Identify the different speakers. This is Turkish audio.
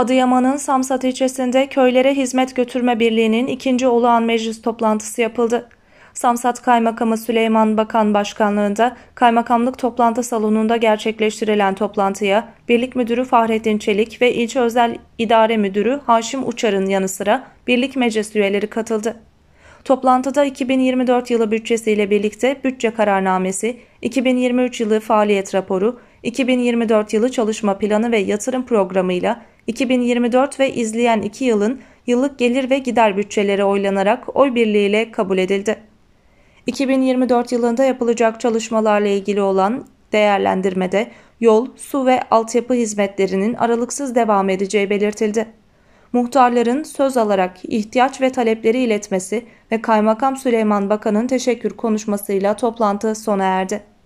Speaker 1: Adıyaman'ın Samsat ilçesinde köylere hizmet götürme birliğinin ikinci olağan meclis toplantısı yapıldı. Samsat Kaymakamı Süleyman Bakan Başkanlığında Kaymakamlık Toplantı Salonu'nda gerçekleştirilen toplantıya Birlik Müdürü Fahrettin Çelik ve İlçe Özel İdare Müdürü Haşim Uçar'ın yanı sıra Birlik Meclis üyeleri katıldı. Toplantıda 2024 yılı bütçesiyle birlikte bütçe kararnamesi, 2023 yılı faaliyet raporu, 2024 yılı çalışma planı ve yatırım programıyla 2024 ve izleyen 2 yılın yıllık gelir ve gider bütçeleri oylanarak oy birliğiyle kabul edildi. 2024 yılında yapılacak çalışmalarla ilgili olan değerlendirmede yol, su ve altyapı hizmetlerinin aralıksız devam edeceği belirtildi. Muhtarların söz alarak ihtiyaç ve talepleri iletmesi ve Kaymakam Süleyman Bakan'ın teşekkür konuşmasıyla toplantı sona
Speaker 2: erdi.